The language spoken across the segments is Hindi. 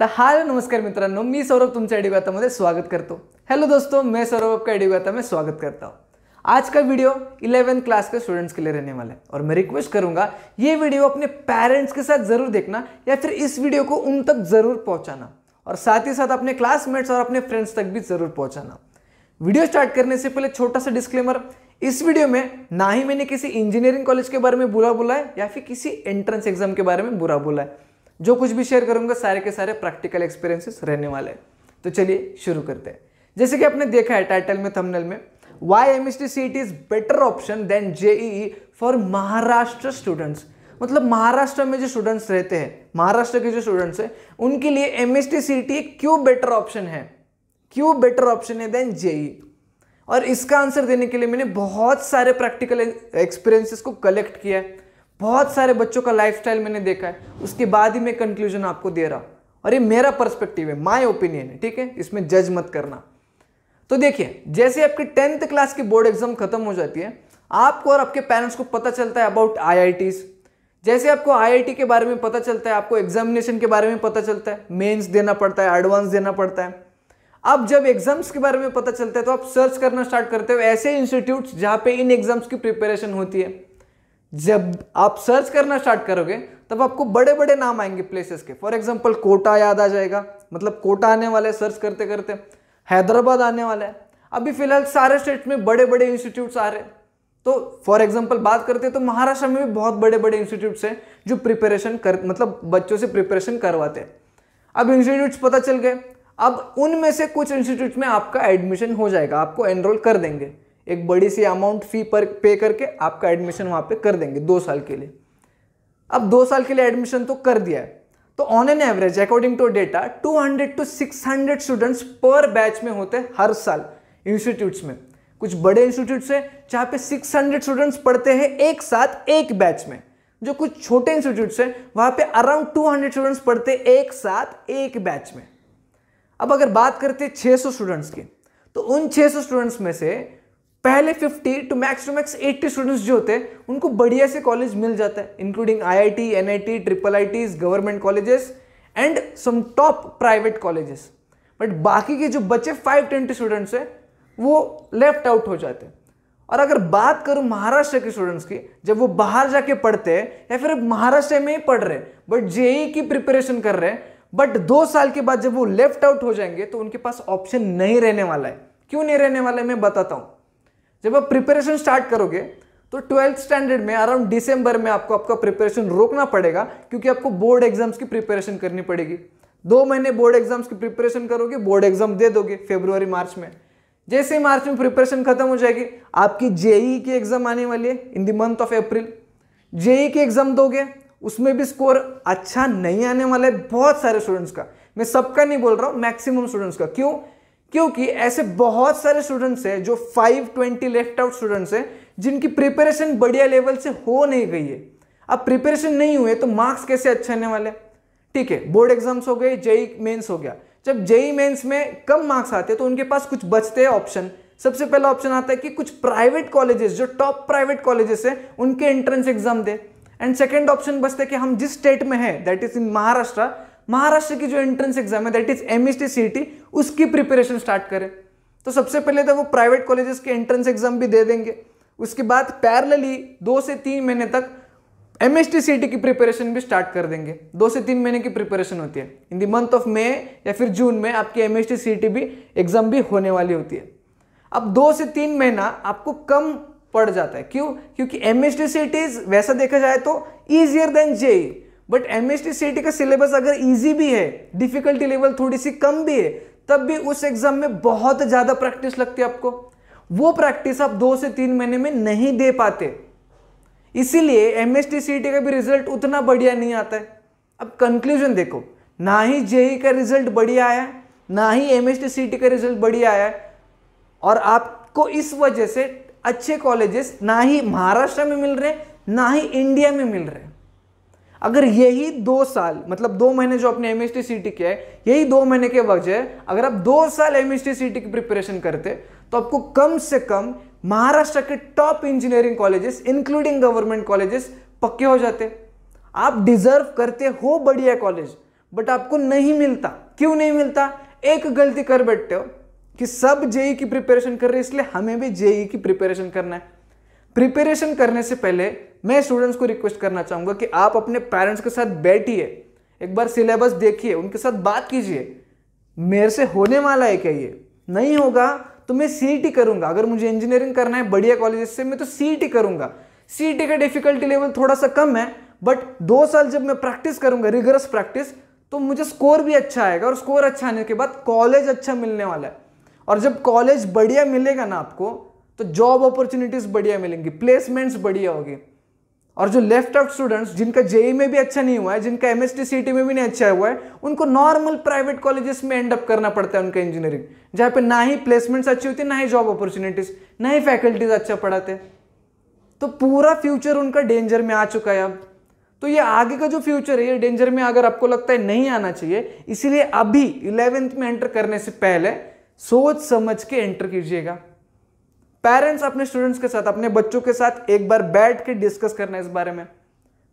तो हाय नमस्कार मित्रों मी सौरभ तुम्हारे तुमच्या में स्वागत करते हेलो दोस्तों मैं सौरभ आपका एडिवाता में स्वागत करता हूँ आज का वीडियो इलेवेंथ क्लास के स्टूडेंट्स के लिए रहने वाला है और मैं रिक्वेस्ट करूंगा ये वीडियो अपने पेरेंट्स के साथ ज़रूर देखना या फिर इस वीडियो को उन तक ज़रूर पहुंचाना और साथ ही साथ अपने क्लासमेट्स और अपने फ्रेंड्स तक भी ज़रूर पहुंचाना वीडियो स्टार्ट करने से पहले छोटा सा डिस्क्लेमर इस वीडियो में ना ही मैंने किसी इंजीनियरिंग कॉलेज के बारे में बुरा बोला है या फिर किसी एंट्रेंस एग्जाम के बारे में बुरा बोला है जो कुछ भी शेयर करूंगा सारे के सारे प्रैक्टिकल एक्सपीरियंसेस रहने वाले हैं तो चलिए शुरू करते हैं जैसे कि आपने देखा है टाइटल में थंबनेल में why M S T C is better option than JEE for Maharashtra students मतलब महाराष्ट्र में जो स्टूडेंट्स रहते हैं महाराष्ट्र के जो स्टूडेंट्स हैं उनके लिए M S T C T क्यों बेटर ऑप्शन है क्यों बेटर ऑप्शन है देन जेई e e? और इसका आंसर देने के लिए मैंने बहुत सारे प्रैक्टिकल एक्सपीरियंसेस को कलेक्ट किया है बहुत सारे बच्चों का लाइफ मैंने देखा है उसके बाद ही मैं कंक्लूजन आपको दे रहा हूँ और ये मेरा पर्सपेक्टिव है माय ओपिनियन है ठीक है इसमें जज मत करना तो देखिए जैसे आपकी टेंथ क्लास की बोर्ड एग्जाम खत्म हो जाती है आपको और आपके पेरेंट्स को पता चलता है अबाउट आई जैसे आपको आई के बारे में पता चलता है आपको एग्जामिनेशन के बारे में पता चलता है मेंस देना पड़ता है एडवांस देना पड़ता है अब जब एग्जाम्स के बारे में पता चलता है तो आप सर्च करना स्टार्ट करते हो ऐसे इंस्टीट्यूट्स जहाँ पे इन एग्जाम्स की प्रिपरेशन होती है जब आप सर्च करना स्टार्ट करोगे तब आपको बड़े बड़े नाम आएंगे प्लेसेस के फॉर एग्जाम्पल कोटा याद आ जाएगा मतलब कोटा आने वाला है सर्च करते करते हैदराबाद आने वाला है अभी फिलहाल सारे स्टेट्स में बड़े बड़े इंस्टीट्यूट्स आ रहे तो फॉर एग्जाम्पल बात करते हैं तो महाराष्ट्र में भी बहुत बड़े बड़े इंस्टीट्यूट्स हैं जो प्रिपरेशन कर मतलब बच्चों से प्रिपरेशन करवाते हैं अब इंस्टीट्यूट्स पता चल गए अब उनमें से कुछ इंस्टीट्यूट में आपका एडमिशन हो जाएगा आपको एनरोल कर देंगे एक बड़ी सी अमाउंट फ़ी पर पे करके आपका एडमिशन वहाँ पे कर देंगे दो साल के लिए अब दो साल के लिए एडमिशन तो कर दिया है तो on an average according to data 200 to 600 students पर बैच में होते हैं हर साल इंस्टीट्यूट्स में कुछ बड़े इंस्टीट्यूट्स हैं जहाँ पे 600 स्टूडेंट्स पढ़ते हैं एक साथ एक बैच में जो कुछ छोटे इंस्टीट्यूट्स हैं वहाँ पे अराउंड 200 स्टूडेंट्स पढ़ते हैं एक साथ एक बैच में अब अगर बात करते हैं छः स्टूडेंट्स की तो उन छः स्टूडेंट्स में से पहले 50 to max to max 80 students जो होते हैं उनको बढ़िया से कॉलेज मिल जाता है including IIT, NIT, triple I government colleges and some top private colleges but बाकी के जो बचे फाइव ट्वेंटी स्टूडेंट्स हैं वो लेफ्ट आउट हो जाते हैं और अगर बात करूं महाराष्ट्र के स्टूडेंट्स की जब वो बाहर जाके पढ़ते हैं या फिर महाराष्ट्र में ही पढ़ रहे हैं बट जेई e e की प्रिपरेशन कर रहे हैं बट दो साल के बाद जब वो लेफ्ट आउट हो जाएंगे तो उनके पास ऑप्शन नहीं रहने वाला है क्यों नहीं रहने वाला है मैं बताता हूँ जब आप प्रिपरेशन स्टार्ट करोगे तो ट्वेल्थ स्टैंडर्ड में अराउंड दिसंबर में आपको आपका प्रिपरेशन रोकना पड़ेगा क्योंकि आपको बोर्ड एग्जाम्स की प्रिपरेशन करनी पड़ेगी दो महीने बोर्ड एग्जाम्स की प्रिपरेशन करोगे बोर्ड एग्जाम दे दोगे फेब्रुवरी मार्च में जैसे ही मार्च में प्रिपरेशन खत्म हो जाएगी आपकी जेई e e की एग्जाम आने वाली है in the month of April JEE की एग्जाम दोगे उसमें भी स्कोर अच्छा नहीं आने वाला है बहुत सारे स्टूडेंट्स का मैं सबका नहीं बोल रहा हूँ मैक्सिमम स्टूडेंट्स का क्यों क्योंकि ऐसे बहुत सारे स्टूडेंट्स हैं जो 520 लेफ्ट आउट स्टूडेंट्स हैं जिनकी प्रिपरेशन बढ़िया लेवल से हो नहीं गई है अब प्रिपरेशन नहीं हुए तो मार्क्स कैसे अच्छे आने वाले ठीक है बोर्ड एग्जाम्स हो गए जेई मेंस e हो गया जब जेई मेंस e में कम मार्क्स आते हैं तो उनके पास कुछ बचते हैं ऑप्शन सबसे पहला ऑप्शन आता है कि कुछ प्राइवेट कॉलेजेस जो टॉप प्राइवेट कॉलेजेस हैं उनके एंट्रेंस एग्जाम दे एंड सेकेंड ऑप्शन बचते हैं कि हम जिस स्टेट में है that is in Maharashtra Maharashtra की जो एंट्रेंस एग्जाम है दैट इज एम एस उसकी प्रिपरेशन स्टार्ट करें तो सबसे पहले तो वो प्राइवेट कॉलेजेस के एंट्रेंस एग्जाम भी दे देंगे उसके बाद पैरलली दो से तीन महीने तक एम एस e की प्रिपरेशन भी स्टार्ट कर देंगे दो से तीन महीने की प्रिपरेशन होती है इन दी मंथ ऑफ मे या फिर जून में आपकी एम एस e भी एग्जाम भी होने वाली होती है अब दो से तीन महीना आपको कम पड़ जाता है क्यों क्योंकि एम एस e वैसा देखा जाए तो easier than JEE but M S T C का सिलेबस अगर ईजी भी है डिफिकल्टी लेवल थोड़ी सी कम भी है तब भी उस एग्जाम में बहुत ज़्यादा प्रैक्टिस लगती है आपको वो प्रैक्टिस आप दो से तीन महीने में नहीं दे पाते इसीलिए एम एस का भी रिजल्ट उतना बढ़िया नहीं आता है अब कंक्लूजन देखो ना ही जेई e का रिजल्ट बढ़िया आया ना ही एम एस का रिजल्ट बढ़िया आया और आपको इस वजह से अच्छे कॉलेजेस ना ही महाराष्ट्र में मिल रहे ना ही इंडिया में मिल रहे अगर यही दो साल मतलब दो महीने जो अपने M S T C T के है यही दो महीने के वजह अगर आप दो साल M S T C T की प्रिपरेशन करते तो आपको कम से कम महाराष्ट्र के top engineering colleges including government colleges पक्के हो जाते आप डिजर्व करते हो बढ़िया कॉलेज बट आपको नहीं मिलता क्यों नहीं मिलता एक गलती कर बैठते हो कि सब जेई e की प्रिपरेशन कर रहे हैं इसलिए हमें भी जेई e की प्रिपरेशन करना है प्रिपरेशन करने से पहले मैं स्टूडेंट्स को रिक्वेस्ट करना चाहूंगा कि आप अपने पेरेंट्स के साथ बैठिए एक बार सिलेबस देखिए उनके साथ बात कीजिए मेरे से होने वाला है क्या ये नहीं होगा तो मैं सी e करूंगा अगर मुझे इंजीनियरिंग करना है बढ़िया कॉलेज से मैं तो सी e करूंगा सी e का डिफिकल्टी लेवल थोड़ा सा कम है बट दो साल जब मैं प्रैक्टिस करूंगा रिगरस प्रैक्टिस तो मुझे स्कोर भी अच्छा आएगा और स्कोर अच्छा आने के बाद कॉलेज अच्छा मिलने वाला है और जब कॉलेज बढ़िया मिलेगा ना आपको तो जॉब अपॉर्चुनिटीज़ बढ़िया मिलेंगी प्लेसमेंट्स बढ़िया होगी और जो लेफ्ट आउट स्टूडेंट्स जिनका जेई e में भी अच्छा नहीं हुआ है जिनका एम एस e में भी नहीं अच्छा हुआ है उनको नॉर्मल प्राइवेट कॉलेजेस में एंड अप करना पड़ता है उनका इंजीनियरिंग जहां पे ना ही प्लेसमेंट्स अच्छी होती है ना ही जॉब अपॉर्चुनिटीज ना ही फैकल्टीज अच्छा पढ़ाते तो पूरा फ्यूचर उनका डेंजर में आ चुका है अब तो ये आगे का जो फ्यूचर है ये डेंजर में अगर आपको लगता है नहीं आना चाहिए इसीलिए अभी इलेवेंथ में एंटर करने से पहले सोच समझ के एंटर कीजिएगा पेरेंट्स अपने स्टूडेंट्स के साथ अपने बच्चों के साथ एक बार बैठ के डिस्कस करना इस बारे में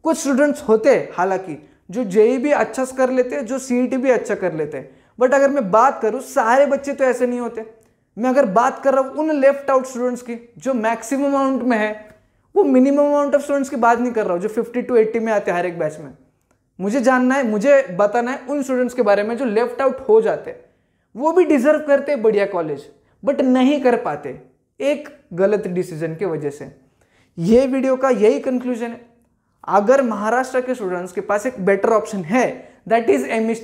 कुछ स्टूडेंट्स होते हालांकि जो जेई भी अच्छा कर लेते हैं जो सी भी अच्छा कर लेते हैं बट अगर मैं बात करूँ सारे बच्चे तो ऐसे नहीं होते मैं अगर बात कर रहा हूँ उन लेफ्ट आउट स्टूडेंट्स की जो मैक्सिमम अमाउंट में है वो मिनिमम अमाउंट ऑफ स्टूडेंट्स की बात नहीं कर रहा हूँ जो फिफ्टी टू एट्टी में आते हैं हर एक बैच में मुझे जानना है मुझे बताना है उन स्टूडेंट्स के बारे में जो लेफ्ट आउट हो जाते हैं वो भी डिजर्व करते बढ़िया कॉलेज बट नहीं कर पाते एक गलत डिसीजन के वजह से ये वीडियो का यही कंक्लूजन है अगर महाराष्ट्र के स्टूडेंट्स के पास एक बेटर ऑप्शन है दैट इज एम एस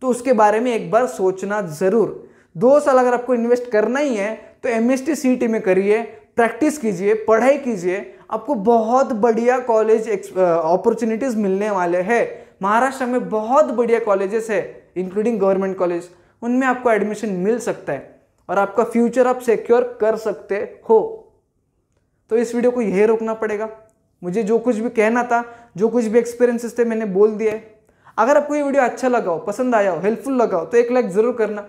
तो उसके बारे में एक बार सोचना जरूर दो साल अगर आपको इन्वेस्ट करना ही है तो एम एस e में करिए प्रैक्टिस कीजिए पढ़ाई कीजिए आपको बहुत बढ़िया कॉलेज अपॉर्चुनिटीज मिलने वाले हैं महाराष्ट्र में बहुत बढ़िया कॉलेजेस है इंक्लूडिंग गवर्नमेंट कॉलेज उनमें आपको एडमिशन मिल सकता है और आपका फ्यूचर आप सिक्योर कर सकते हो तो इस वीडियो को यही रोकना पड़ेगा मुझे जो कुछ भी कहना था जो कुछ भी एक्सपीरियंसेस थे मैंने बोल दिया है अगर आपको ये वीडियो अच्छा लगा हो पसंद आया हो हेल्पफुल लगा हो तो एक लाइक ज़रूर करना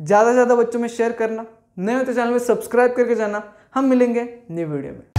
ज़्यादा से ज़्यादा बच्चों में शेयर करना नए हो तो चैनल में सब्सक्राइब करके जाना हम मिलेंगे नई वीडियो में